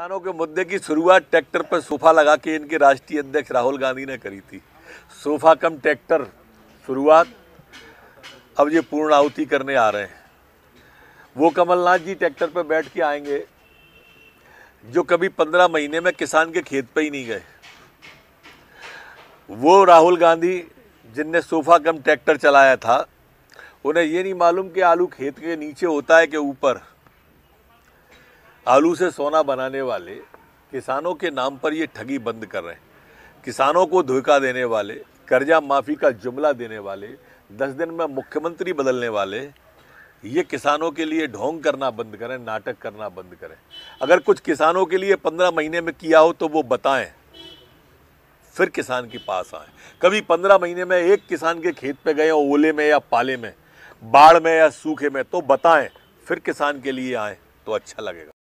किसानों के मुद्दे की शुरुआत ट्रैक्टर पर सोफा लगा के इनके राष्ट्रीय अध्यक्ष राहुल गांधी ने करी थी सोफा कम ट्रैक्टर शुरुआत अब ये पूर्ण आहुति करने आ रहे हैं वो कमलनाथ जी ट्रैक्टर पर बैठ के आएंगे जो कभी पंद्रह महीने में किसान के खेत पे ही नहीं गए वो राहुल गांधी जिनने सोफा कम ट्रैक्टर चलाया था उन्हें ये नहीं मालूम कि आलू खेत के नीचे होता है कि ऊपर आलू से सोना बनाने वाले किसानों के नाम पर ये ठगी बंद कर रहे हैं किसानों को धोखा देने वाले कर्जा माफ़ी का जुमला देने वाले दस दिन में मुख्यमंत्री बदलने वाले ये किसानों के लिए ढोंग करना बंद करें नाटक करना बंद करें अगर कुछ किसानों के लिए पंद्रह महीने में किया हो तो वो बताएं फिर किसान के पास आए कभी पंद्रह महीने में एक किसान के खेत पे गए ओले में या पाले में बाढ़ में या सूखे में तो बताएं फिर किसान के लिए आए तो अच्छा लगेगा